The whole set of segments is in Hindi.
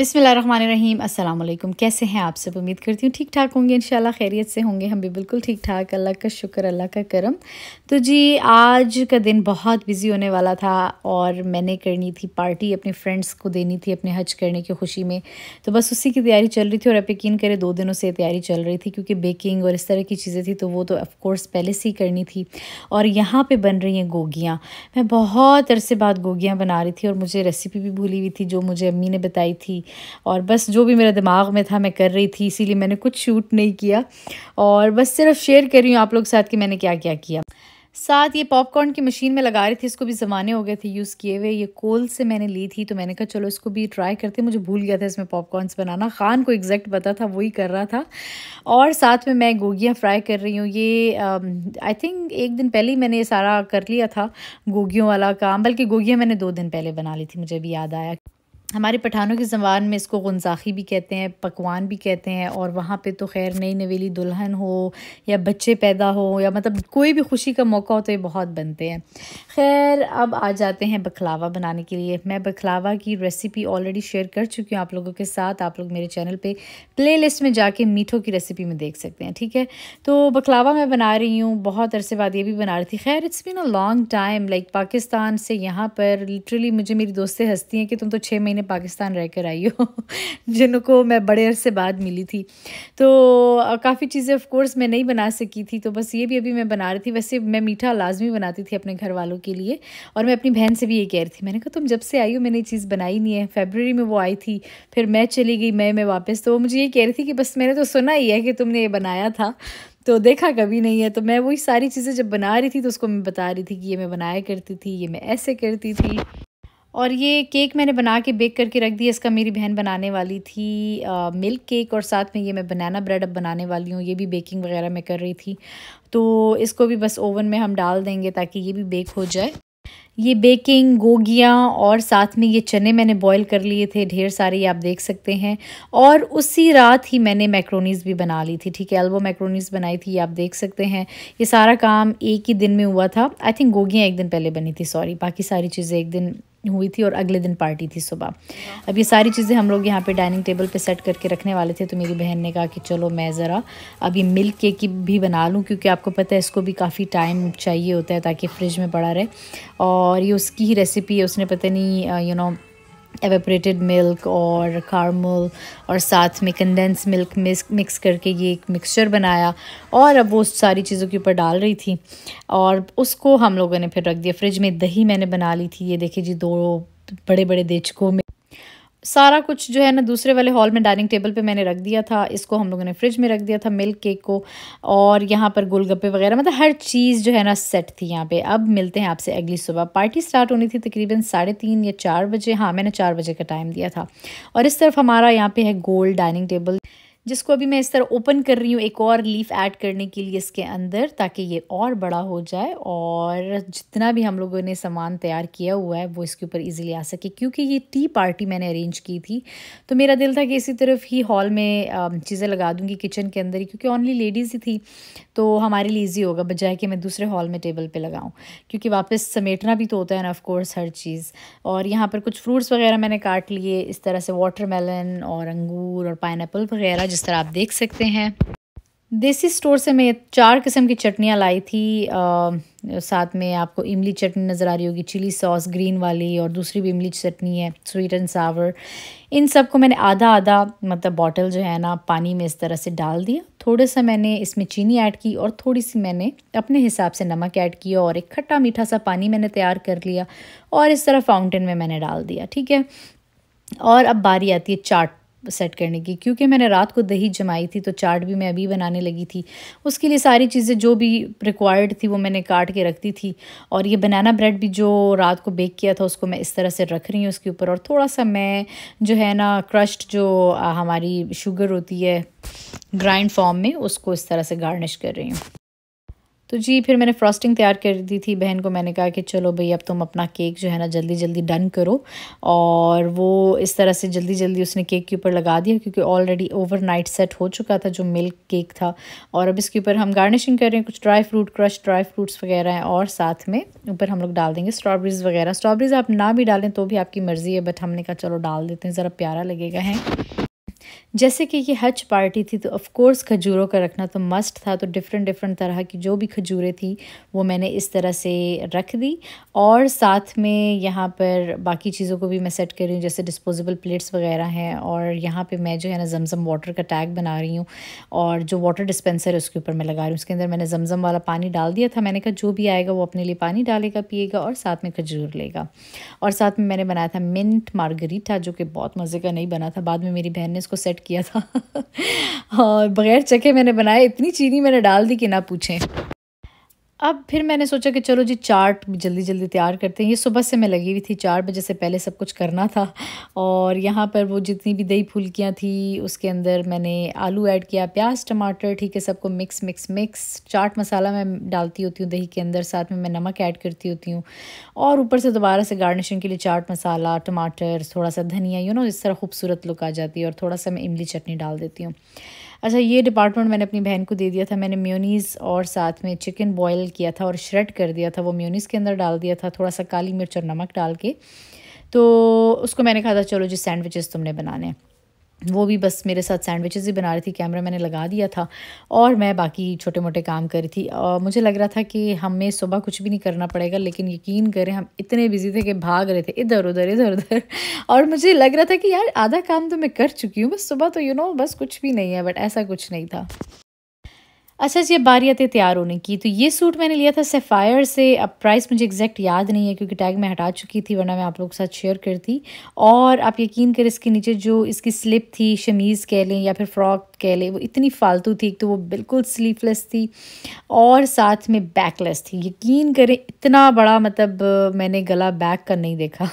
बिसमीम अल्लाम कैसे हैं आप सब उम्मीद करती हूँ ठीक ठाक होंगे इन खैरियत से होंगे हम भी बिल्कुल ठीक ठाक अल्लाह का शुक्र अल्लाह का करम तो जी आज का दिन बहुत बिज़ी होने वाला था और मैंने करनी थी पार्टी अपने फ्रेंड्स को देनी थी अपने हज करने की खुशी में तो बस उसी की तैयारी चल रही थी और आप यकीन करें दो दिनों से तैयारी चल रही थी क्योंकि बेकिंग और इस तरह की चीज़ें थी तो वो तो ऑफकोर्स पहले से ही करनी थी और यहाँ पर बन रही हैं गोगियाँ मैं बहुत अरसे बाद गोगियाँ बना रही थी और मुझे रेसिपी भी भूली हुई थी जो मुझे अम्मी ने बताई थी और बस जो भी मेरे दिमाग में था मैं कर रही थी इसीलिए मैंने कुछ शूट नहीं किया और बस सिर्फ शेयर कर रही हूँ आप लोग के साथ कि मैंने क्या क्या किया साथ ये पॉपकॉर्न की मशीन में लगा रही थी इसको भी ज़माने हो गए थे यूज़ किए हुए ये कोल से मैंने ली थी तो मैंने कहा चलो इसको भी ट्राई करते मुझे भूल गया था इसमें पॉपकॉर्नस बनाना खान को एग्जैक्ट पता था वही कर रहा था और साथ में मैं गोगियाँ फ्राई कर रही हूँ ये आई um, थिंक एक दिन पहले ही मैंने ये सारा कर लिया था गोगियों वाला काम बल्कि गोगियाँ मैंने दो दिन पहले बना ली थी मुझे भी याद आया हमारे पठानों की जबान में इसको गुनजाखी भी कहते हैं पकवान भी कहते हैं और वहाँ पे तो खैर नई नवेली दुल्हन हो या बच्चे पैदा हो या मतलब कोई भी खुशी का मौका हो तो ये बहुत बनते हैं खैर अब आ जाते हैं बखलावा बनाने के लिए मैं बखलावा की रेसिपी ऑलरेडी शेयर कर चुकी हूँ आप लोगों के साथ आप लोग मेरे चैनल पर प्ले में जाके मीठों की रेसिपी में देख सकते हैं ठीक है तो बखलावा मैं बना रही हूँ बहुत अरसे बाद ये भी बना रही थी खैर it's been a long time like Pakistan से यहाँ पर लिटरली मुझे मेरी दोस्तें हंसती हैं कि तुम तो छः महीने महीने पाकिस्तान रह कर आई हो जिनको मैं बड़े अरसे बाद मिली थी तो काफ़ी चीज़ें ऑफकोर्स मैं नहीं बना सकी थी तो बस ये भी अभी मैं बना रही थी वैसे मैं मीठा लाजमी बनाती थी अपने घर वालों के लिए और मैं अपनी बहन से भी ये कह रही थी मैंने कहा तुम जब से आई हो मैंने ये चीज़ बनाई नहीं है फेबररी में वो आई थी फिर मैं चली गई मई में वापस तो वो मुझे ये कह रही थी कि बस मैंने तो सुना ही है कि तुमने ये बनाया था तो देखा कभी नहीं है तो मैं वही सारी चीज़ें जब बना रही थी तो उसको मैं बता रही थी कि ये मैं बनाया करती थी ये मैं ऐसे करती थी और ये केक मैंने बना के बेक करके रख दिया इसका मेरी बहन बनाने वाली थी आ, मिल्क केक और साथ में ये मैं बनाना ब्रेड अब बनाने वाली हूँ ये भी बेकिंग वगैरह मैं कर रही थी तो इसको भी बस ओवन में हम डाल देंगे ताकि ये भी बेक हो जाए ये बेकिंग गोगियाँ और साथ में ये चने मैंने बॉईल कर लिए थे ढेर सारे ये आप देख सकते हैं और उसी रात ही मैंने मैक्रोनीज़ भी बना ली थी ठीक है एल्बो मैक्रोनीज़ बनाई थी ये आप देख सकते हैं ये सारा काम एक ही दिन में हुआ था आई थिंक गोगियाँ एक दिन पहले बनी थी सॉरी बाकी सारी चीज़ें एक दिन हुई थी और अगले दिन पार्टी थी सुबह अब ये सारी चीज़ें हम लोग यहाँ पे डाइनिंग टेबल पे सेट करके रखने वाले थे तो मेरी बहन ने कहा कि चलो मैं ज़रा अभी मिल्क केक की भी बना लूँ क्योंकि आपको पता है इसको भी काफ़ी टाइम चाहिए होता है ताकि फ्रिज में पड़ा रहे और ये उसकी ही रेसिपी है उसने पता नहीं यू नो एवेपरेटेड मिल्क और कारमल और साथ में कंडेंस मिल्क मिक्स करके ये एक मिक्सचर बनाया और अब वो सारी चीज़ों के ऊपर डाल रही थी और उसको हम लोगों ने फिर रख दिया फ्रिज में दही मैंने बना ली थी ये देखिए जी दो बड़े बड़े देचकों में सारा कुछ जो है ना दूसरे वाले हॉल में डाइनिंग टेबल पे मैंने रख दिया था इसको हम लोगों ने फ्रिज में रख दिया था मिल्क केक को और यहाँ पर गोलगप्पे वगैरह मतलब हर चीज़ जो है ना सेट थी यहाँ पे अब मिलते हैं आपसे अगली सुबह पार्टी स्टार्ट होनी थी तकरीबन साढ़े तीन या चार बजे हाँ मैंने चार बजे का टाइम दिया था और इस तरफ हमारा यहाँ पे है गोल्ड डाइनिंग टेबल जिसको अभी मैं इस तरह ओपन कर रही हूँ एक और लीफ ऐड करने के लिए इसके अंदर ताकि ये और बड़ा हो जाए और जितना भी हम लोगों ने सामान तैयार किया हुआ है वो इसके ऊपर इजीली आ सके क्योंकि ये टी पार्टी मैंने अरेंज की थी तो मेरा दिल था कि इसी तरफ ही हॉल में चीज़ें लगा दूँगी किचन के अंदर ही क्योंकि ओनली लेडीज़ ही थी तो हमारे लिए ईजी होगा बजाय कि मैं दूसरे हॉल में टेबल पे लगाऊँ क्योंकि वापस समेटना भी तो होता है ना ऑफ कोर्स हर चीज़ और यहाँ पर कुछ फ्रूट्स वगैरह मैंने काट लिए इस तरह से वाटरमेलन और अंगूर और पाइन वगैरह जिस तरह आप देख सकते हैं देसी स्टोर से मैं चार किस्म की चटनियाँ लाई थी आ, साथ में आपको इमली चटनी नज़र आ रही होगी चिली सॉस ग्रीन वाली और दूसरी भी इमली चटनी है स्वीट एंड सावर इन सब को मैंने आधा आधा मतलब बॉटल जो है ना पानी में इस तरह से डाल दिया थोड़ा सा मैंने इसमें चीनी ऐड की और थोड़ी सी मैंने अपने हिसाब से नमक ऐड किया और एक खट्टा मीठा सा पानी मैंने तैयार कर लिया और इस तरह फाउंटेन में मैंने डाल दिया ठीक है और अब बारी आती है चाट सेट करने की क्योंकि मैंने रात को दही जमाई थी तो चाट भी मैं अभी बनाने लगी थी उसके लिए सारी चीज़ें जो भी रिक्वायर्ड थी वो मैंने काट के रखती थी और ये बनाना ब्रेड भी जो रात को बेक किया था उसको मैं इस तरह से रख रही हूँ उसके ऊपर और थोड़ा सा मैं जो है ना क्रश्ड जो हमारी शुगर होती है ग्राइंड फॉर्म में उसको इस तरह से गार्निश कर रही हूँ तो जी फिर मैंने फ्रॉस्टिंग तैयार कर दी थी बहन को मैंने कहा कि चलो भई अब तुम अपना केक जो है ना जल्दी जल्दी डन करो और वो इस तरह से जल्दी जल्दी उसने केक के ऊपर लगा दिया क्योंकि ऑलरेडी ओवरनाइट सेट हो चुका था जो मिल्क केक था और अब इसके ऊपर हम गार्निशिंग कर रहे हैं कुछ dry fruit crush dry fruits वगैरह हैं और साथ में ऊपर हम लोग डाल देंगे स्ट्रॉबेरीज़ वगैरह स्ट्रॉबेरीज़ आप ना भी डालें तो भी आपकी मर्ज़ी है बट हमने कहा चलो डाल देते हैं ज़रा प्यारा लगेगा है जैसे कि ये हज पार्टी थी तो ऑफ़ कोर्स खजूरों का रखना तो मस्ट था तो डिफरेंट डिफरेंट तरह की जो भी खजूरें थी वो मैंने इस तरह से रख दी और साथ में यहाँ पर बाकी चीज़ों को भी मैं सेट कर रही हूँ जैसे डिस्पोजेबल प्लेट्स वगैरह हैं और यहाँ पे मैं जो है ना जमज़म वाटर का टैग बना रही हूँ और जो वाटर डिस्पेंसर है उसके ऊपर मैं लगा रही हूँ उसके अंदर मैंने जमज़म वाला पानी डाल दिया था मैंने कहा जो भी आएगा वो अपने लिए पानी डालेगा पिएगा और साथ में खजूर लेगा और साथ में मैंने बनाया था मिंट मार्गरीटा जो कि बहुत मज़े का नहीं बना था बाद में मेरी बहन ने इसको सेट सेट किया था और बग़ैर चखे मैंने बनाए इतनी चीनी मैंने डाल दी कि ना पूछें अब फिर मैंने सोचा कि चलो जी चार्ट जल्दी जल्दी तैयार करते हैं ये सुबह से मैं लगी हुई थी चार बजे से पहले सब कुछ करना था और यहाँ पर वो जितनी भी दही फुलकियाँ थी उसके अंदर मैंने आलू ऐड किया प्याज टमाटर ठीक है सबको mix mix mix chaat masala मैं डालती होती हूँ दही के अंदर साथ में मैं नमक ऐड करती होती हूँ और ऊपर से दोबारा से गार्निशिंग के लिए चाट मसाला टमाटर थोड़ा सा धनिया यू नो इस तरह खूबसूरत लुक आ जाती है और थोड़ा सा मैं इमली चटनी डाल देती हूँ अच्छा ये डिपार्टमेंट मैंने अपनी बहन को दे दिया था मैंने म्योनीज़ और साथ में चिकन बॉयल किया था और श्रेड कर दिया था वो म्योनीज़ के अंदर डाल दिया था थोड़ा सा काली मिर्च और नमक डाल के तो उसको मैंने कहा था चलो जी सैंडविचेस तुमने बनाने हैं वो भी बस मेरे साथ सैंडविचेस ही बना रही थी कैमरा मैंने लगा दिया था और मैं बाकी छोटे मोटे काम कर रही थी और मुझे लग रहा था कि हमें सुबह कुछ भी नहीं करना पड़ेगा लेकिन यकीन करें हम इतने बिजी थे कि भाग रहे थे इधर उधर इधर उधर और मुझे लग रहा था कि यार आधा काम तो मैं कर चुकी हूँ बस सुबह तो यू you नो know, बस कुछ भी नहीं है बट ऐसा कुछ नहीं था अच्छा जी अब बारी आते तैयार होने की तो ये सूट मैंने लिया था सेफ़ायर से अब प्राइस मुझे एग्जैक्ट याद नहीं है क्योंकि टैग मैं हटा चुकी थी वरना मैं आप लोगों के साथ शेयर करती और आप यकीन करें इसके नीचे जो इसकी स्लिप थी शमीज़ कह लें या फिर फ्रॉक कह ले वो इतनी फालतू थी तो वो बिल्कुल स्लीवलेस थी और साथ में बैकलेस थी यकीन करें इतना बड़ा मतलब मैंने गला बैक का नहीं देखा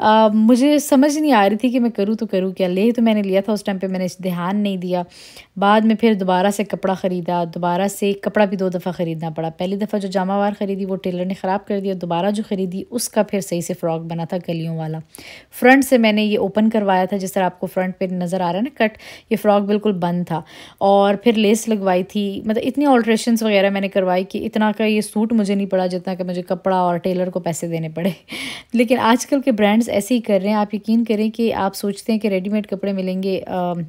आ, मुझे समझ नहीं आ रही थी कि मैं करूँ तो करूँ क्या ले तो मैंने लिया था उस टाइम पे मैंने ध्यान नहीं दिया बाद में फिर दोबारा से कपड़ा ख़रीदा दोबारा से कपड़ा भी दो दफ़ा ख़रीदना पड़ा पहली दफ़ा जो जामावार ख़रीदी वो टेलर ने ख़राब कर दिया दोबारा जो ख़रीदी उसका फिर सही से फ़्रॉक बना था गलियों वाला फ्रंट से मैंने ये ओपन करवाया था जिस तरह आपको फ्रंट पर नज़र आ रहा है ना कट ये फ़्रॉक बिल्कुल बंद था और फिर लेस लगवाई थी मतलब इतनी ऑल्ट्रेशन वगैरह मैंने करवाई कि इतना का ये सूट मुझे नहीं पड़ा जितना कि मुझे कपड़ा और टेलर को पैसे देने पड़े लेकिन आजकल के ब्रांड्स ऐसे ही कर रहे हैं आप यकीन करें कि आप सोचते हैं कि रेडीमेड कपड़े मिलेंगे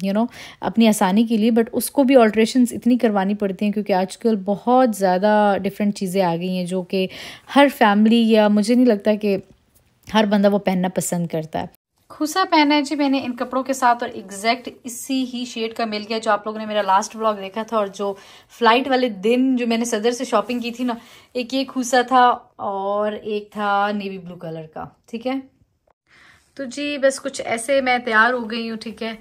यू नो अपनी आसानी के लिए बट उसको भी ऑल्ट्रेशन इतनी करवानी पड़ती हैं क्योंकि आजकल बहुत ज़्यादा डिफरेंट चीज़ें आ गई हैं जो कि हर फैमिली या मुझे नहीं लगता कि हर बंदा वो पहनना पसंद करता है खुसा पहना है जी मैंने इन कपड़ों के साथ और एग्जैक्ट इसी ही शेड का मिल गया जो आप लोगों ने मेरा लास्ट ब्लॉग देखा था और जो फ्लाइट वाले दिन जो मैंने सदर से शॉपिंग की थी ना एक ये खुसा था और एक था नेवी ब्लू कलर का ठीक है तो जी बस कुछ ऐसे मैं तैयार हो गई हूँ ठीक है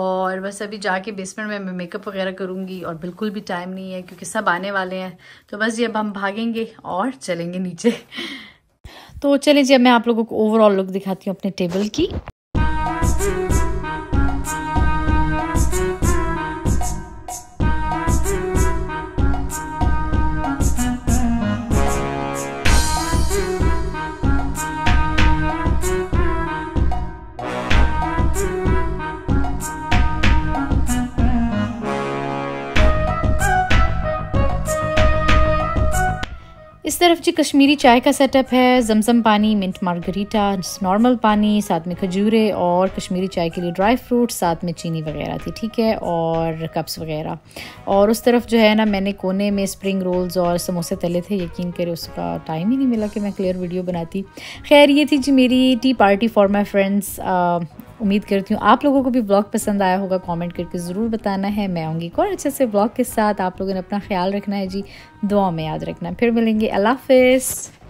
और बस अभी जाके बेसमेंट में मैं मेकअप वगैरह करूँगी और बिल्कुल भी टाइम नहीं है क्योंकि सब आने वाले हैं तो बस ये अब हम भागेंगे और चलेंगे नीचे तो चलिए जी अब मैं आप लोगों को ओवरऑल लुक दिखाती हूँ अपने टेबल की तरफ जी कश्मीरी चाय का सेटअप है जमजम पानी मिंट मार्गरीटा नॉर्मल पानी साथ में खजूरे और कश्मीरी चाय के लिए ड्राई फ्रूट साथ में चीनी वगैरह थी ठीक है और कप्स वगैरह और उस तरफ जो है ना मैंने कोने में स्प्रिंग रोल्स और समोसे तले थे यकीन करें उसका टाइम ही नहीं मिला कि मैं क्लियर वीडियो बनाती खैर ये थी जी मेरी tea party for my friends उम्मीद करती हूँ आप लोगों को भी ब्लॉग पसंद आया होगा कमेंट करके ज़रूर बताना है मैं आऊँगी और अच्छे से ब्लॉग के साथ आप लोगों ने अपना ख्याल रखना है जी दुआ में याद रखना फिर मिलेंगे अल्लाह हाफिज़